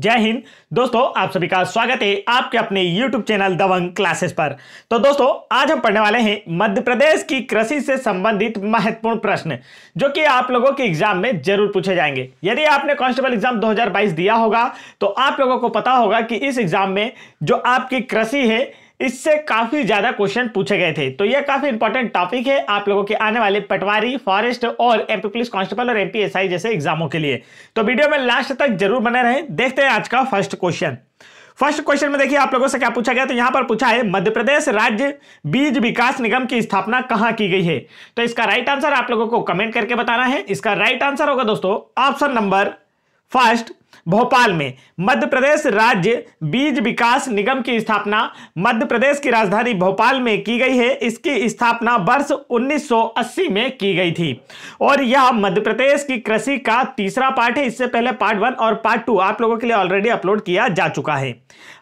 जय हिंद दोस्तों आप सभी का स्वागत है आपके अपने YouTube चैनल दबंग क्लासेस पर तो दोस्तों आज हम पढ़ने वाले हैं मध्य प्रदेश की कृषि से संबंधित महत्वपूर्ण प्रश्न जो कि आप लोगों के एग्जाम में जरूर पूछे जाएंगे यदि आपने कांस्टेबल एग्जाम 2022 दिया होगा तो आप लोगों को पता होगा कि इस एग्जाम में जो आपकी कृषि है इससे काफी ज्यादा क्वेश्चन पूछे गए थे तो यह काफी इंपॉर्टेंट टॉपिक है आप लोगों के आने वाले पटवारी फॉरेस्ट और एमपी पुलिस कांस्टेबल और एमपीएसआई जैसे एग्जामों के लिए तो वीडियो में लास्ट तक जरूर बने रहे देखते हैं आज का फर्स्ट क्वेश्चन फर्स्ट क्वेश्चन में देखिए आप लोगों से क्या पूछा गया तो यहां पर पूछा है मध्य प्रदेश राज्य बीज विकास निगम की स्थापना कहां की गई है तो इसका राइट आंसर आप लोगों को कमेंट करके बताना है इसका राइट आंसर होगा दोस्तों ऑप्शन नंबर फर्स्ट भोपाल में मध्य प्रदेश राज्य बीज विकास निगम की स्थापना मध्य प्रदेश की राजधानी भोपाल में की गई है इसकी स्थापना वर्ष 1980 में की गई थी और यह मध्य प्रदेश की कृषि का तीसरा पार्ट है इससे पहले पार्ट वन और पार्ट टू आप लोगों के लिए ऑलरेडी अपलोड किया जा चुका है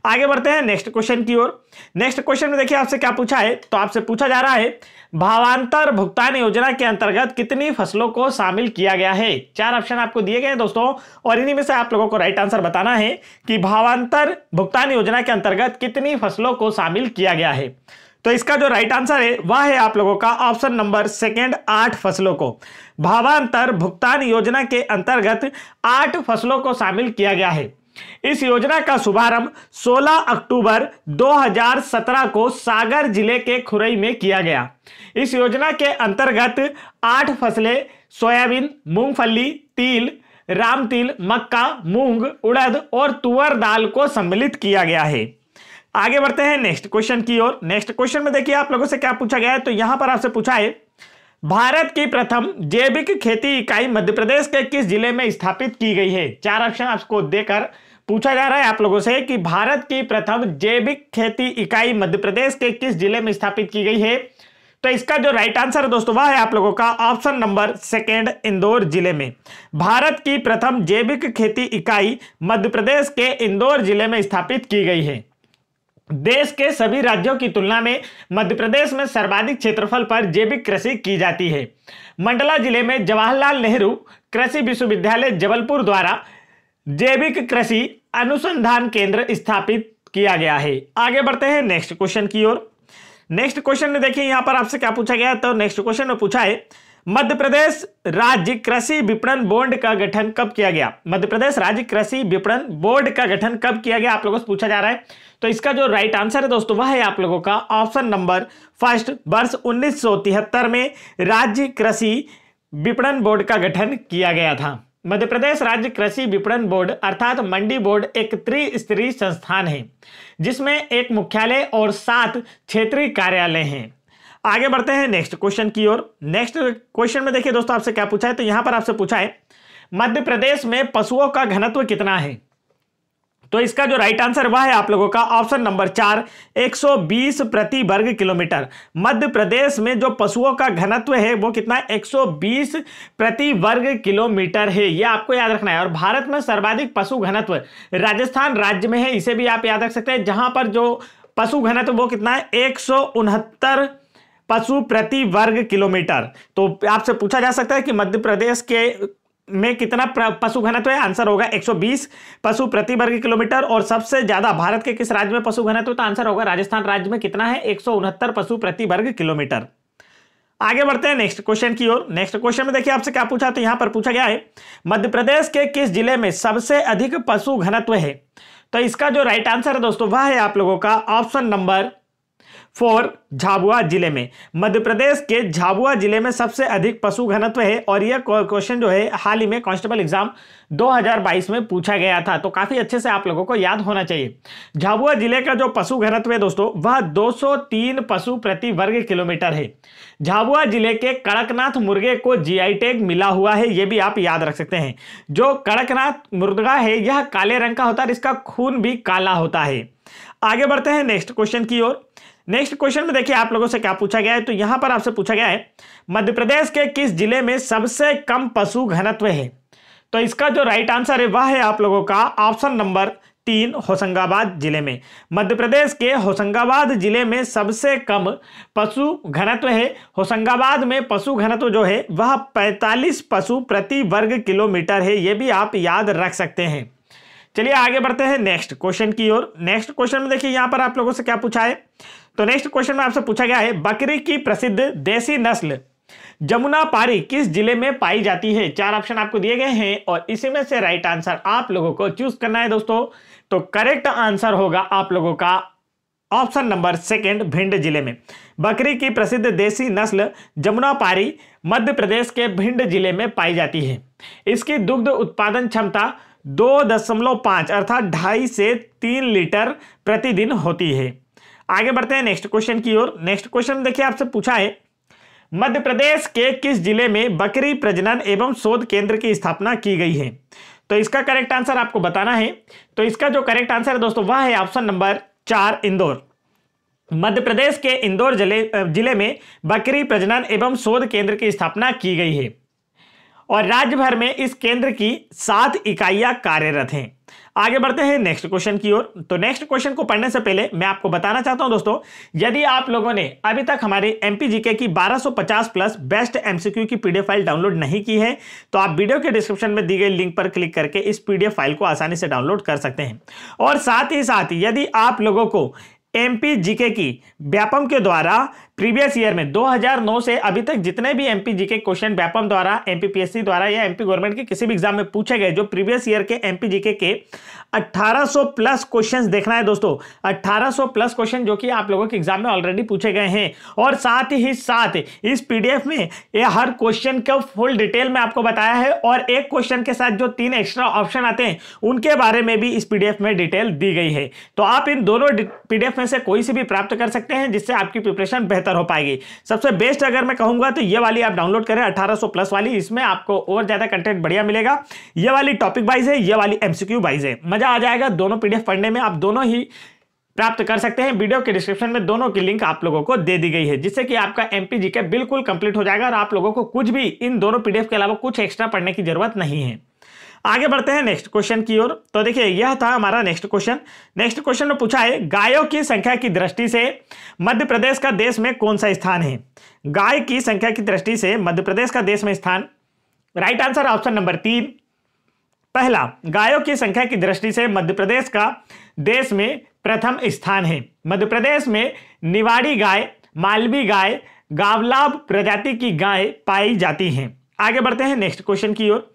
आगे बढ़ते हैं नेक्स्ट क्वेश्चन की ओर नेक्स्ट क्वेश्चन में देखिए आपसे क्या पूछा है तो आपसे पूछा जा रहा है भावांतर भुगतान योजना के अंतर्गत कितनी फसलों को शामिल किया गया है चार ऑप्शन आपको दिए गए हैं दोस्तों और इन्हीं में से आप लोगों को राइट आंसर बताना है कि भावांतर भुगतान योजना के अंतर्गत कितनी फसलों को शामिल किया गया है तो इसका जो राइट आंसर है वह है आप लोगों का ऑप्शन नंबर सेकेंड आठ फसलों को भावांतर भुगतान योजना के अंतर्गत आठ फसलों को शामिल किया गया है इस योजना का शुभारंभ 16 अक्टूबर 2017 को सागर जिले के खुरई में किया गया इस योजना के अंतर्गत आठ फसलें सोयाबीन मूंगफली तिल राम तिल मक्का मूंग उड़द और तुअर दाल को सम्मिलित किया गया है आगे बढ़ते हैं नेक्स्ट क्वेश्चन की ओर नेक्स्ट क्वेश्चन में देखिए आप लोगों से क्या पूछा गया है तो यहां पर आपसे पूछा है भारत की प्रथम जैविक खेती इकाई मध्य प्रदेश के किस जिले में स्थापित की गई है चार ऑप्शन आपको देकर पूछा जा रहा है आप लोगों से कि भारत की प्रथम जैविक खेती इकाई मध्य प्रदेश के किस जिले में स्थापित की गई है तो इसका जो राइट आंसर है दोस्तों वह है आप लोगों का ऑप्शन नंबर सेकेंड इंदौर जिले में भारत की प्रथम जैविक खेती इकाई मध्य प्रदेश के इंदौर जिले में स्थापित की गई है देश के सभी राज्यों की तुलना में मध्य प्रदेश में सर्वाधिक क्षेत्रफल पर जैविक कृषि की जाती है मंडला जिले में जवाहरलाल नेहरू कृषि विश्वविद्यालय जबलपुर द्वारा जैविक कृषि अनुसंधान केंद्र स्थापित किया गया है आगे बढ़ते हैं नेक्स्ट क्वेश्चन की ओर नेक्स्ट क्वेश्चन में देखिए यहां पर आपसे क्या पूछा गया तो नेक्स्ट क्वेश्चन में पूछा है मध्य प्रदेश राज्य कृषि विपणन बोर्ड का गठन कब किया गया मध्य प्रदेश राज्य कृषि विपणन बोर्ड का गठन कब किया गया आप लोगों से पूछा जा रहा है तो इसका जो राइट आंसर है दोस्तों वह है आप लोगों का ऑप्शन नंबर फर्स्ट वर्ष उन्नीस में राज्य कृषि विपणन बोर्ड का गठन किया गया था मध्य प्रदेश राज्य कृषि विपणन बोर्ड अर्थात मंडी बोर्ड एक त्रिस्तरीय संस्थान है जिसमें एक मुख्यालय और सात क्षेत्रीय कार्यालय हैं आगे बढ़ते हैं नेक्स्ट क्वेश्चन की ओर नेक्स्ट क्वेश्चन में देखिए दोस्तों आपसे क्या पूछा है तो यहाँ पर आपसे पूछा है मध्य प्रदेश में पशुओं का घनत्व कितना है तो इसका जो राइट आंसर वह है आप लोगों का ऑप्शन नंबर चार 120 प्रति वर्ग किलोमीटर मध्य प्रदेश में जो पशुओं का घनत्व है वो कितना सौ 120 प्रति वर्ग किलोमीटर है ये आपको याद रखना है और भारत में सर्वाधिक पशु घनत्व राजस्थान राज्य में है इसे भी आप याद रख सकते हैं जहां पर जो पशु घनत्व वो कितना है एक पशु प्रति वर्ग किलोमीटर तो आपसे पूछा जा सकता है कि मध्य प्रदेश के में कितना पशु घनत्व है आंसर होगा 120 पशु प्रति वर्ग किलोमीटर और सबसे ज्यादा भारत के किस राज्य में पशु घनत्व तो आंसर होगा राजस्थान राज्य में कितना है एक पशु प्रति वर्ग किलोमीटर आगे बढ़ते हैं नेक्स्ट क्वेश्चन की ओर नेक्स्ट क्वेश्चन में देखिए आपसे क्या पूछा तो यहां पर पूछा गया है मध्य प्रदेश के किस जिले में सबसे अधिक पशु घनत्व है तो इसका जो राइट आंसर है दोस्तों वह है आप लोगों का ऑप्शन नंबर फॉर झाबुआ जिले में मध्य प्रदेश के झाबुआ जिले में सबसे अधिक पशु घनत्व है और यह क्वेश्चन जो है हाल ही में कांस्टेबल एग्जाम 2022 में पूछा गया था तो काफी अच्छे से आप लोगों को याद होना चाहिए झाबुआ जिले का जो पशु घनत्व है दोस्तों वह 203 पशु प्रति वर्ग किलोमीटर है झाबुआ जिले के कड़कनाथ मुर्गे को जी टैग मिला हुआ है यह भी आप याद रख सकते हैं जो कड़कनाथ मुर्गा है यह काले रंग का होता है इसका खून भी काला होता है आगे बढ़ते हैं नेक्स्ट क्वेश्चन की ओर नेक्स्ट क्वेश्चन में देखिए आप लोगों से क्या पूछा गया है तो यहां पर आपसे पूछा गया है मध्य प्रदेश के किस जिले में सबसे कम पशु घनत्व है तो इसका जो राइट आंसर है वह है आप लोगों का ऑप्शन नंबर तीन होशंगाबाद जिले में मध्य प्रदेश के होशंगाबाद जिले में सबसे कम पशु घनत्व है होशंगाबाद में पशु घनत्व जो है वह 45 पशु प्रति वर्ग किलोमीटर है यह भी आप याद रख सकते हैं चलिए आगे बढ़ते हैं नेक्स्ट क्वेश्चन की ओर नेक्स्ट क्वेश्चन में देखिए यहाँ पर आप लोगों से क्या पूछा है तो नेक्स्ट क्वेश्चन में आपसे पूछा गया है बकरी की प्रसिद्ध देसी नस्ल जमुना पारी किस जिले में पाई जाती है चार ऑप्शन आपको दिए गए हैं और इसी में से राइट आंसर आप लोगों को चूज करना है दोस्तों तो करेक्ट आंसर होगा आप लोगों का ऑप्शन नंबर सेकंड भिंड जिले में बकरी की प्रसिद्ध देसी नस्ल जमुना पारी मध्य प्रदेश के भिंड जिले में पाई जाती है इसकी दुग्ध उत्पादन क्षमता दो दशमलव पाँच अर्थात ढाई से तीन लीटर प्रतिदिन होती है आगे बढ़ते हैं नेक्स्ट क्वेश्चन की ओर नेक्स्ट क्वेश्चन देखिए आपसे पूछा है मध्य प्रदेश के किस जिले में बकरी प्रजनन एवं शोध केंद्र की स्थापना की गई है तो इसका करेक्ट आंसर आपको बताना है तो इसका जो करेक्ट आंसर है दोस्तों वह है ऑप्शन नंबर चार इंदौर मध्य प्रदेश के इंदौर जिले जिले में बकरी प्रजनन एवं शोध केंद्र की स्थापना की गई है और राज्य भर में इस केंद्र की सात इकाइयां कार्यरत हैं आगे बढ़ते हैं नेक्स्ट क्वेश्चन की ओर तो नेक्स्ट क्वेश्चन को पढ़ने से पहले मैं आपको बताना चाहता हूं दोस्तों यदि आप लोगों ने अभी तक हमारे एमपीजीके की 1250 प्लस बेस्ट एमसीक्यू की पीडीएफ फाइल डाउनलोड नहीं की है तो आप वीडियो के डिस्क्रिप्शन में दी गई लिंक पर क्लिक करके इस पीडीएफ फाइल को आसानी से डाउनलोड कर सकते हैं और साथ ही साथ यदि आप लोगों को एमपी जीके की व्यापम के द्वारा प्रीवियस ईयर में 2009 से अभी तक जितने भी एमपी जीके क्वेश्चन व्यापम द्वारा एमपीपीएससी द्वारा या एमपी गवर्नमेंट के किसी भी एग्जाम में पूछे गए जो प्रीवियस ईयर के एमपी जीके के 1800 प्लस क्वेश्चंस देखना है दोस्तों 1800 प्लस क्वेश्चन जो कि आप लोगों के एग्जाम में ऑलरेडी पूछे गए हैं और साथ ही साथ इस पीडीएफ में ये हर क्वेश्चन का फुल डिटेल में आपको बताया है और एक क्वेश्चन के साथ जो तीन एक्स्ट्रा ऑप्शन आते हैं उनके बारे में भी इस पीडीएफ में डिटेल दी गई है तो आप इन दोनों पीडीएफ में से कोई से भी प्राप्त कर सकते हैं जिससे आपकी प्रिपरेशन बेहतर हो पाएगी सबसे बेस्ट अगर मैं कहूंगा तो ये वाली आप डाउनलोड करें अठारह प्लस वाली इसमें आपको और ज्यादा कंटेंट बढ़िया मिलेगा ये वाली टॉपिक वाइज है ये वाली एमसीक्यू वाइज है मजा आ जाएगा दोनों पीडीएफ पढ़ने में आप दोनों ही प्राप्त कर सकते हैं वीडियो के डिस्क्रिप्शन में दोनों की लिंक आप लोगों को दे दी गई है जिससे कि आपका एम के बिल्कुल कंप्लीट हो जाएगा और आप लोगों को कुछ भी इन दोनों पीडीएफ के अलावा कुछ एक्स्ट्रा पढ़ने की जरूरत नहीं है आगे बढ़ते हैं नेक्स्ट क्वेश्चन की ओर तो देखिए यह था हमारा नेक्स्ट क्वेश्चन नेक्स्ट क्वेश्चन में पूछा है गायों की संख्या की दृष्टि से मध्य प्रदेश का देश में कौन सा स्थान है गाय की संख्या की दृष्टि से मध्य प्रदेश का देश में स्थान राइट आंसर ऑप्शन नंबर तीन पहला गायों की संख्या की दृष्टि से मध्य प्रदेश का देश में प्रथम स्थान है मध्य प्रदेश में निवाड़ी गाय मालवी गाय गावलाब प्रजाति की गाय पाई जाती हैं आगे बढ़ते हैं नेक्स्ट क्वेश्चन की ओर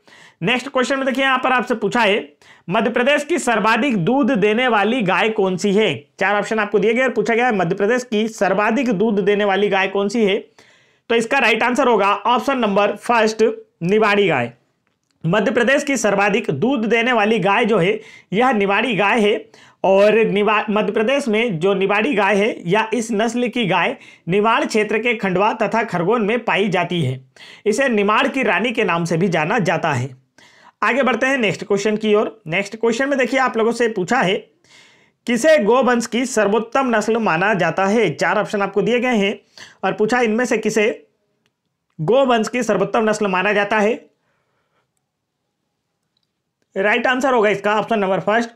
नेक्स्ट क्वेश्चन में देखिए यहाँ पर आपसे पूछा है मध्य प्रदेश की सर्वाधिक दूध देने वाली गाय कौन सी है चार ऑप्शन आपको दिए गए और पूछा गया है मध्य प्रदेश की सर्वाधिक दूध देने वाली गाय कौन सी है तो इसका राइट आंसर होगा ऑप्शन नंबर फर्स्ट निवाड़ी गाय मध्य प्रदेश की सर्वाधिक दूध देने वाली गाय जो है यह निवाड़ी गाय है और निवा मध्य प्रदेश में जो निवाड़ी गाय है या इस नस्ल की गाय निवाड़ क्षेत्र के खंडवा तथा खरगोन में पाई जाती है इसे निवाड़ की रानी के नाम से भी जाना जाता है आगे बढ़ते हैं नेक्स्ट क्वेश्चन की ओर नेक्स्ट क्वेश्चन में देखिए आप लोगों से पूछा है किसे गोवंश की सर्वोत्तम नस्ल माना जाता है चार ऑप्शन आपको दिए गए हैं और पूछा इनमें से किसे गोवंश की सर्वोत्तम नस्ल माना जाता है राइट आंसर होगा इसका ऑप्शन नंबर फर्स्ट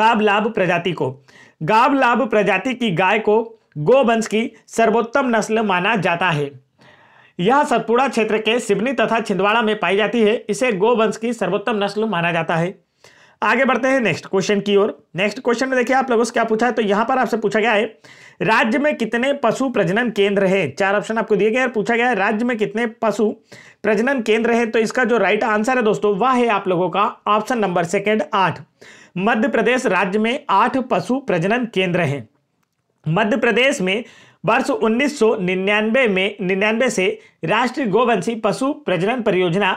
गाब लाभ प्रजाति को गाब लाभ प्रजाति की गाय को गोवंश की सर्वोत्तम नस्ल माना जाता है यह सतपुड़ा क्षेत्र के सिवनी तथा छिंदवाड़ा में पाई जाती है इसे गोवंश की सर्वोत्तम नस्ल माना जाता है आगे बढ़ते हैं नेक्स्ट क्वेश्चन की ओर नेक्स्ट क्वेश्चन में देखिए आप लोगों से क्या पूछा है तो यहां पर आपसे पूछा गया है राज्य में कितने पशु प्रजनन केंद्र हैं चार ऑप्शन आपको दिए गए हैं पूछा गया है राज्य में कितने पशु प्रजनन केंद्र हैं तो इसका जो राइट आंसर है दोस्तों वह है आप लोगों का ऑप्शन नंबर सेकेंड आठ मध्य प्रदेश राज्य में आठ पशु प्रजनन केंद्र है मध्य प्रदेश में वर्ष 1999 में निन्यानवे से राष्ट्रीय गोवंशी पशु प्रजनन परियोजना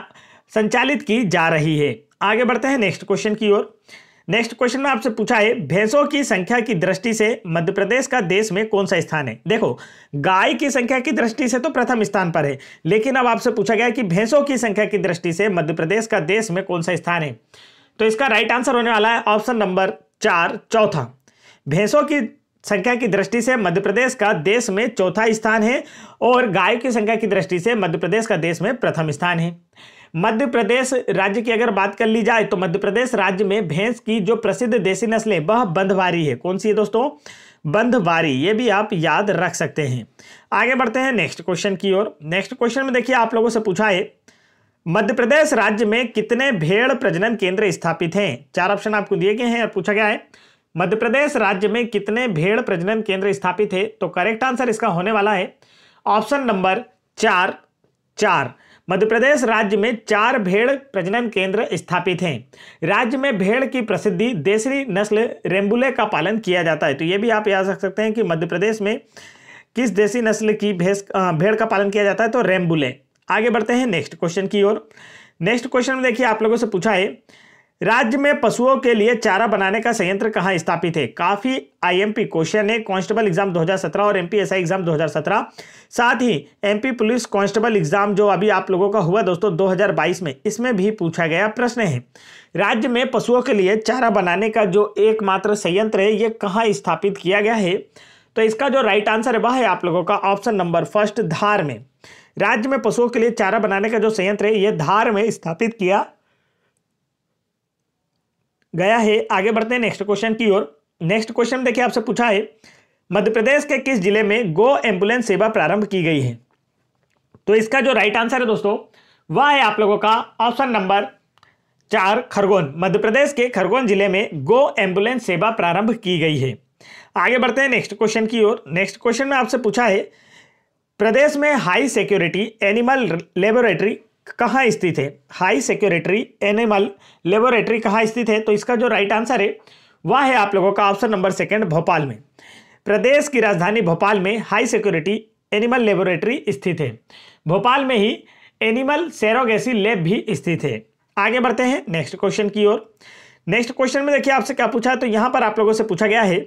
संचालित की जा रही है आगे बढ़ते हैं नेक्स्ट क्वेश्चन की ओर नेक्स्ट क्वेश्चन में आपसे पूछा है भैंसों की संख्या की दृष्टि से मध्य प्रदेश का देश में कौन सा स्थान है देखो गाय की संख्या की दृष्टि से तो प्रथम स्थान पर है लेकिन अब आपसे पूछा गया कि भैंसों की संख्या की दृष्टि से मध्य प्रदेश का देश में कौन सा स्थान है तो इसका राइट आंसर होने वाला है ऑप्शन नंबर चार चौथा भैंसों की संख्या की दृष्टि से मध्य प्रदेश का देश में चौथा स्थान है और गाय की संख्या की दृष्टि से मध्य प्रदेश का देश में प्रथम स्थान है मध्य प्रदेश राज्य की अगर बात कर ली जाए तो मध्य प्रदेश राज्य में भैंस की जो प्रसिद्ध देसी नस्ल है वह बंधवारी है कौन सी है दोस्तों बंधवारी ये भी आप याद रख सकते हैं आगे बढ़ते हैं नेक्स्ट क्वेश्चन की ओर नेक्स्ट क्वेश्चन में देखिए आप लोगों से पूछा है मध्य प्रदेश राज्य में कितने भेड़ प्रजनन केंद्र स्थापित हैं चार ऑप्शन आपको दिए गए हैं और पूछा गया है मध्य प्रदेश राज्य में कितने भेड़ प्रजनन केंद्र स्थापित है तो करेक्ट आंसर इसका होने वाला है ऑप्शन नंबर चार चार मध्य प्रदेश राज्य में चार भेड़ प्रजनन केंद्र स्थापित हैं राज्य में भेड़ की प्रसिद्धि देसी नस्ल रेम्बुले का पालन किया जाता है तो ये भी आप याद रख सकते हैं कि मध्य प्रदेश में किस देसी नस्ल की भैंस भेड़ का पालन किया जाता है तो रेम्बुले आगे बढ़ते हैं नेक्स्ट क्वेश्चन की ओर नेक्स्ट क्वेश्चन में देखिए आप लोगों से पूछा है राज्य में पशुओं के लिए चारा बनाने का संयंत्र कहाँ स्थापित है काफी आईएमपी क्वेश्चन है कांस्टेबल एग्जाम 2017 और एमपीएसआई एग्जाम 2017 साथ ही एमपी पुलिस कांस्टेबल एग्जाम जो अभी आप लोगों का हुआ दोस्तों 2022 में इसमें भी पूछा गया प्रश्न है राज्य में पशुओं के लिए चारा बनाने का जो एकमात्र संयंत्र है ये कहाँ स्थापित किया गया है तो इसका जो राइट आंसर है वह है आप लोगों का ऑप्शन नंबर फर्स्ट धार में राज्य में पशुओं के लिए चारा बनाने का जो संयंत्र है ये धार में स्थापित किया गया है आगे बढ़ते हैं नेक्स्ट क्वेश्चन की ओर नेक्स्ट क्वेश्चन देखिए आपसे पूछा है मध्य प्रदेश के किस जिले में गो एम्बुलेंस सेवा प्रारंभ की गई है तो इसका जो राइट आंसर है दोस्तों वह है आप लोगों का ऑप्शन नंबर चार खरगोन मध्य प्रदेश के खरगोन जिले में गो एम्बुलेंस सेवा प्रारंभ की गई है आगे बढ़ते हैं नेक्स्ट क्वेश्चन की ओर नेक्स्ट क्वेश्चन में आपसे पूछा है प्रदेश में हाई सिक्योरिटी एनिमल लेबोरेटरी कहाँ स्थित है हाई सिक्योरिटरी एनिमल लेबोरेटरी कहाँ स्थित है तो इसका जो राइट आंसर है वह है आप लोगों का ऑप्शन नंबर सेकेंड भोपाल में प्रदेश की राजधानी भोपाल में हाई सिक्योरिटी एनिमल लेबोरेटरी स्थित है भोपाल में ही एनिमल सेरोगेसी लैब भी स्थित है आगे बढ़ते हैं नेक्स्ट क्वेश्चन की ओर नेक्स्ट क्वेश्चन में देखिए आपसे क्या पूछा है तो यहाँ पर आप लोगों से पूछा गया है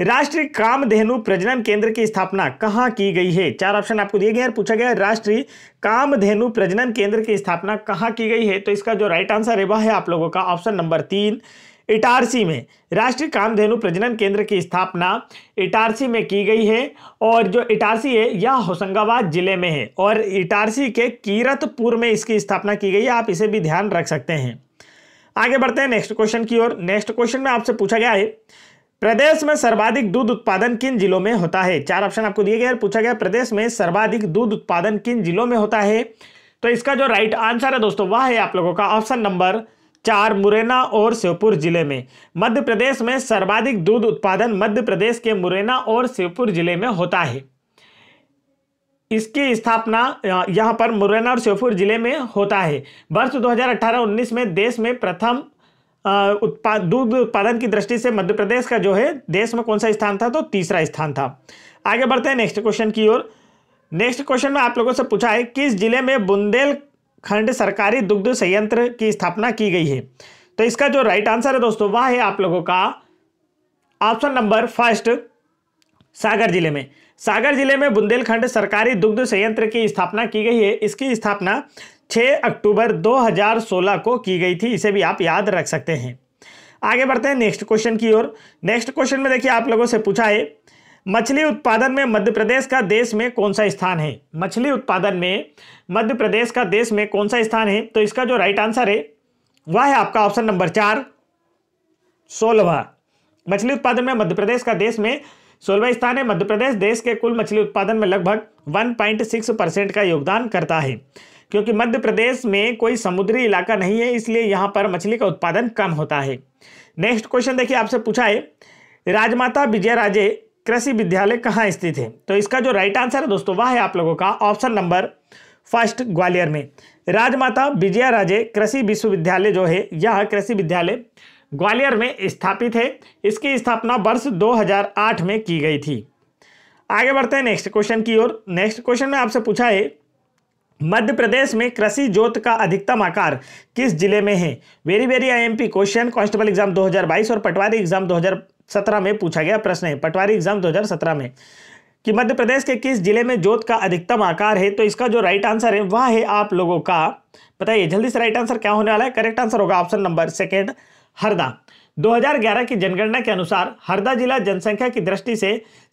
राष्ट्रीय कामधेनु प्रजनन केंद्र की स्थापना कहाँ की गई है चार ऑप्शन आपको दिए गए हैं पूछा गया राष्ट्रीय कामधेनु प्रजनन केंद्र की स्थापना कहाँ की गई है तो इसका जो राइट आंसर है वह है आप लोगों का ऑप्शन नंबर तीन इटारसी में राष्ट्रीय कामधेनु प्रजनन केंद्र की स्थापना इटारसी में की गई है और जो इटारसी है यह होशंगाबाद जिले में है और इटारसी के कीरतपुर में इसकी स्थापना की गई है आप इसे भी ध्यान रख सकते हैं आगे बढ़ते हैं नेक्स्ट क्वेश्चन की ओर नेक्स्ट क्वेश्चन में आपसे पूछा गया है प्रदेश में सर्वाधिक दूध उत्पादन किन जिलों में होता है चार ऑप्शन आपको दिए गए और पूछा गया प्रदेश में सर्वाधिक दूध उत्पादन किन जिलों में होता है तो इसका जो राइट आंसर है दोस्तों वह है आप लोगों का ऑप्शन नंबर चार मुरैना और श्योपुर जिले में मध्य प्रदेश में सर्वाधिक दूध उत्पादन मध्य प्रदेश के मुरैना और श्योपुर जिले में होता है इसकी स्थापना यहां पर मुरैना और श्योपुर जिले में होता है वर्ष 2018-19 में देश में प्रथम उत्पाद दूध उत्पादन की दृष्टि से मध्य प्रदेश का जो है देश में कौन सा स्थान था तो तीसरा स्थान था आगे बढ़ते हैं नेक्स्ट क्वेश्चन की ओर नेक्स्ट क्वेश्चन में आप लोगों से पूछा है किस जिले में बुंदेलखंड सरकारी दुग्ध संयंत्र की स्थापना की गई है तो इसका जो राइट आंसर है दोस्तों वह है आप लोगों का ऑप्शन नंबर फर्स्ट सागर जिले में सागर जिले में बुंदेलखंड सरकारी दुग्ध संयंत्र की स्थापना की गई है इसकी स्थापना 6 अक्टूबर 2016 को की गई थी इसे भी आप याद रख सकते हैं आगे बढ़ते हैं नेक्स्ट क्वेश्चन की ओर नेक्स्ट क्वेश्चन में देखिए आप लोगों से पूछा है मछली उत्पादन में मध्य प्रदेश का देश में कौन सा स्थान है मछली उत्पादन में मध्य प्रदेश का देश में कौन सा स्थान है तो इसका जो राइट आंसर है वह है आपका ऑप्शन नंबर चार सोलवा मछली उत्पादन में मध्य प्रदेश का देश में सोलवा स्थान है मध्य प्रदेश देश के कुल मछली उत्पादन में लगभग 1.6 परसेंट का योगदान करता है क्योंकि मध्य प्रदेश में कोई समुद्री इलाका नहीं है इसलिए यहाँ पर मछली का उत्पादन कम होता है नेक्स्ट क्वेश्चन देखिए आपसे पूछा है राजमाता राजे कृषि विद्यालय कहाँ स्थित है तो इसका जो राइट आंसर है दोस्तों वह है आप लोगों का ऑप्शन नंबर फर्स्ट ग्वालियर में राजमाता राजे कृषि विश्वविद्यालय जो है यह कृषि विद्यालय ग्वालियर में स्थापित है इसकी स्थापना वर्ष 2008 में की गई थी आगे बढ़ते हैं नेक्स्ट क्वेश्चन की ओर नेक्स्ट क्वेश्चन में आपसे पूछा है मध्य प्रदेश में कृषि जोत का अधिकतम आकार किस जिले में है very very IMP question constable exam 2022 और पटवारी एग्जाम 2017 में पूछा गया प्रश्न है पटवारी एग्जाम 2017 में कि मध्य प्रदेश के किस जिले में जोत का अधिकतम आकार है तो इसका जो राइट आंसर है वह है आप लोगों का बताइए जल्दी से राइट आंसर क्या होने वाला है करेक्ट आंसर होगा ऑप्शन नंबर सेकेंड हरदा 2011 की जनगणना के अनुसार हरदा जिला जनसंख्या की दृष्टि से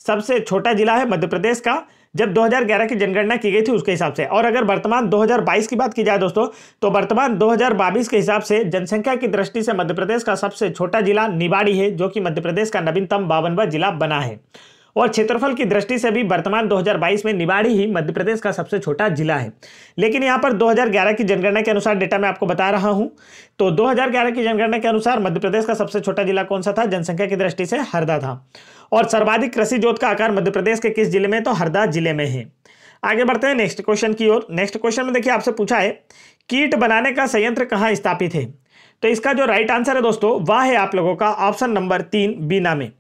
सबसे छोटा जिला है मध्य प्रदेश का जब 2011 की जनगणना की गई थी उसके हिसाब से और अगर वर्तमान 2022 की बात की जाए दोस्तों तो वर्तमान 2022 के हिसाब से जनसंख्या की दृष्टि से मध्य प्रदेश का सबसे छोटा जिला निवाड़ी है जो कि मध्य प्रदेश का नवीनतम बावनवा जिला बना है और क्षेत्रफल की दृष्टि से भी वर्तमान 2022 में निवाड़ी ही मध्य प्रदेश का सबसे छोटा जिला है लेकिन यहाँ पर 2011 की जनगणना के अनुसार डेटा मैं आपको बता रहा हूँ तो 2011 की जनगणना के अनुसार मध्य प्रदेश का सबसे छोटा जिला कौन सा था जनसंख्या की दृष्टि से हरदा था और सर्वाधिक कृषि जोत का आकार मध्य प्रदेश के किस जिले में तो हरदा जिले में है आगे बढ़ते हैं नेक्स्ट क्वेश्चन की ओर नेक्स्ट क्वेश्चन में देखिए आपसे पूछा है कीट बनाने का संयंत्र कहाँ स्थापित है तो इसका जो राइट आंसर है दोस्तों वह है आप लोगों का ऑप्शन नंबर तीन बीना में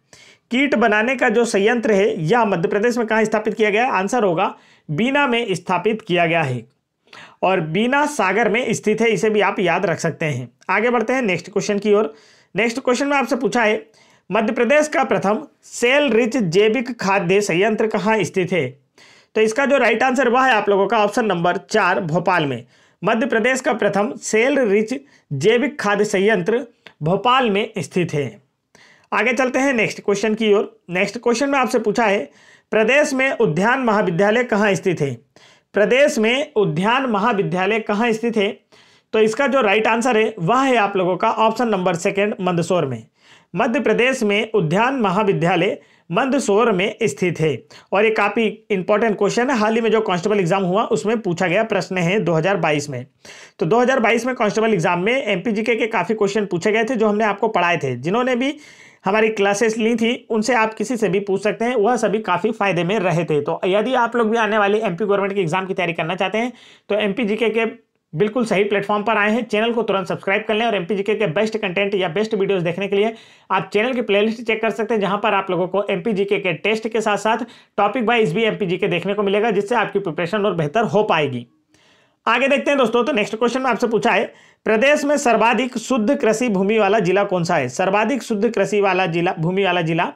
कीट बनाने का जो संयंत्र है यह मध्य प्रदेश में कहाँ स्थापित किया गया आंसर होगा बीना में स्थापित किया गया है और बीना सागर में स्थित है इसे भी आप याद रख सकते हैं आगे बढ़ते हैं नेक्स्ट क्वेश्चन की ओर नेक्स्ट क्वेश्चन में आपसे पूछा है मध्य प्रदेश का प्रथम सेल रिच जैविक खाद्य संयंत्र कहाँ स्थित है तो इसका जो राइट आंसर वह है आप लोगों का ऑप्शन नंबर चार भोपाल में मध्य प्रदेश का प्रथम सेल रिच जैविक खाद्य संयंत्र भोपाल में स्थित है आगे चलते हैं नेक्स्ट क्वेश्चन की ओर नेक्स्ट क्वेश्चन में आपसे पूछा है प्रदेश में उद्यान महाविद्यालय कहाँ स्थित है प्रदेश में उद्यान महाविद्यालय कहाँ स्थित है तो इसका जो राइट आंसर है वह है आप लोगों का ऑप्शन नंबर सेकेंड मंदसौर में मध्य प्रदेश में उद्यान महाविद्यालय मंदसौर में स्थित है और ये काफ़ी इंपॉर्टेंट क्वेश्चन है हाल ही में जो कांस्टेबल एग्जाम हुआ उसमें पूछा गया प्रश्न है 2022 में तो 2022 में कांस्टेबल एग्जाम में एमपीजीके के काफ़ी क्वेश्चन पूछे गए थे जो हमने आपको पढ़ाए थे जिन्होंने भी हमारी क्लासेस ली थी उनसे आप किसी से भी पूछ सकते हैं वह सभी काफ़ी फायदे में रहे थे तो यदि आप लोग भी आने वाले एमपी गवर्नमेंट के एग्जाम की तैयारी करना चाहते हैं तो जीके के बिल्कुल सही प्लेटफॉर्म पर आए हैं चैनल को तुरंत सब्सक्राइब कर लें और एमपीजीके के बेस्ट कंटेंट या बेस्ट वीडियोस देखने के लिए आप चैनल की प्लेलिस्ट चेक कर सकते हैं जहां पर आप लोगों को एमपीजीके के टेस्ट के साथ साथ टॉपिक वाइज भी एमपीजीके देखने को मिलेगा जिससे आपकी प्रिपरेशन और बेहतर हो पाएगी आगे देखते हैं दोस्तों तो नेक्स्ट क्वेश्चन में आपसे पूछा है प्रदेश में सर्वाधिक शुद्ध कृषि भूमि वाला जिला कौन सा है सर्वाधिक शुद्ध कृषि वाला जिला भूमि वाला जिला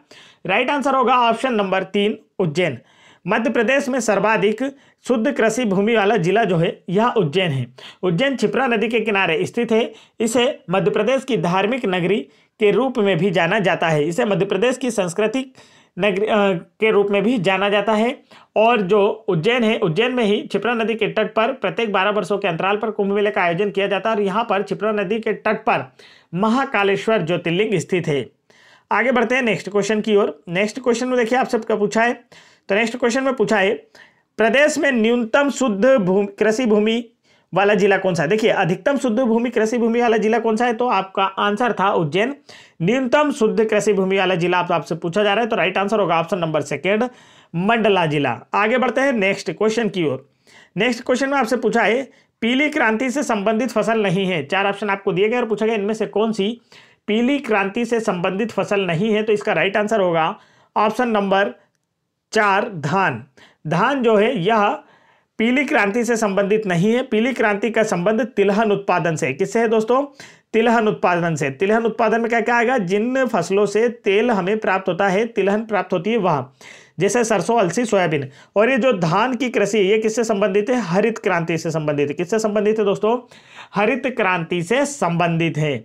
राइट आंसर होगा ऑप्शन नंबर तीन उज्जैन मध्य प्रदेश में सर्वाधिक शुद्ध कृषि भूमि वाला जिला जो है यह उज्जैन है उज्जैन छिपरा नदी के किनारे स्थित है इसे मध्य प्रदेश की धार्मिक नगरी के रूप में भी जाना जाता है इसे मध्य प्रदेश की सांस्कृतिक नगरी के रूप में भी जाना जाता है और जो उज्जैन है उज्जैन में ही छिपरा नदी के तट पर प्रत्येक 12 वर्षों के अंतराल पर कुंभ मेले का आयोजन किया जाता है और यहाँ पर छिपरा नदी के तट पर महाकालेश्वर ज्योतिर्लिंग स्थित है आगे बढ़ते हैं नेक्स्ट क्वेश्चन की ओर नेक्स्ट क्वेश्चन में देखिए आप सबका पूछा है तो नेक्स्ट क्वेश्चन में पूछा है प्रदेश में न्यूनतम शुद्ध भूमि कृषि भूमि वाला जिला कौन सा है देखिए अधिकतम शुद्ध भूमि कृषि भूमि वाला जिला कौन सा है तो आपका आंसर था उज्जैन न्यूनतम शुद्ध कृषि भूमि वाला जिला आप आपसे पूछा जा रहा है तो राइट आंसर होगा ऑप्शन नंबर सेकेंड मंडला जिला आगे बढ़ते हैं नेक्स्ट क्वेश्चन की ओर नेक्स्ट क्वेश्चन में आपसे पूछा है पीली क्रांति से संबंधित फसल नहीं है चार ऑप्शन आपको दिए गए और पूछा गया इनमें से कौन सी पीली क्रांति से संबंधित फसल नहीं है तो इसका राइट आंसर होगा ऑप्शन नंबर चार धान धान जो है यह पीली क्रांति से संबंधित नहीं है पीली क्रांति का संबंध तिलहन उत्पादन से किससे है दोस्तों तिलहन उत्पादन से तिलहन उत्पादन में क्या क्या आएगा जिन फसलों से तेल हमें प्राप्त होता है तिलहन प्राप्त होती है वह जैसे सरसों अलसी सोयाबीन और ये जो धान की कृषि ये किससे संबंधित है हरित क्रांति से संबंधित है किससे संबंधित है दोस्तों हरित क्रांति से संबंधित है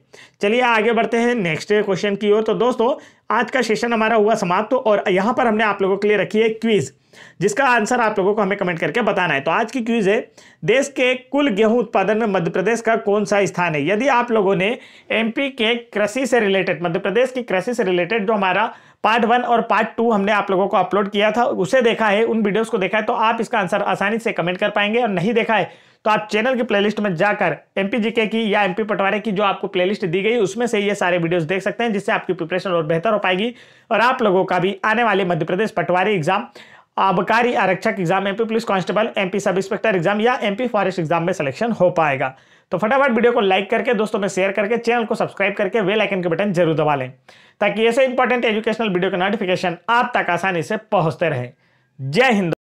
चलिए आगे बढ़ते हैं नेक्स्ट क्वेश्चन की ओर तो दोस्तों आज का सेशन हमारा हुआ समाप्त तो और यहाँ पर हमने आप लोगों के लिए रखी है क्विज जिसका आंसर आप लोगों को हमें कमेंट करके बताना है तो आज की क्विज है देश के कुल गेहूं उत्पादन में मध्य प्रदेश का कौन सा स्थान है यदि आप लोगों ने एमपी के कृषि से रिलेटेड मध्य प्रदेश की कृषि से रिलेटेड जो हमारा पार्ट वन और पार्ट टू हमने आप लोगों को अपलोड किया था उसे देखा है उन वीडियोस को देखा है तो आप इसका आंसर आसानी से कमेंट कर पाएंगे और नहीं देखा है तो आप चैनल की प्लेलिस्ट में जाकर एमपी जीके की या एमपी पटवारी की जो आपको प्लेलिस्ट दी गई उसमें से ये सारे वीडियोस देख सकते हैं जिससे आपकी प्रिपरेशन और बेहतर हो पाएगी और आप लोगों का भी आने वाले मध्य प्रदेश पटवारी एग्जाम आबकारी आरक्षक exam MP police constable MP sub inspector exam या एमपी फॉरेस्ट एग्जाम में सिलेक्शन हो पाएगा तो फटाफट वीडियो को लाइक करके दोस्तों में शेयर करके चैनल को सब्सक्राइब करके वे आइकन के बटन जरूर दबा लें ताकि ऐसे इंपॉर्टेंट एजुकेशनल वीडियो के नोटिफिकेशन आप तक आसानी से पहुंचते रहे जय हिंद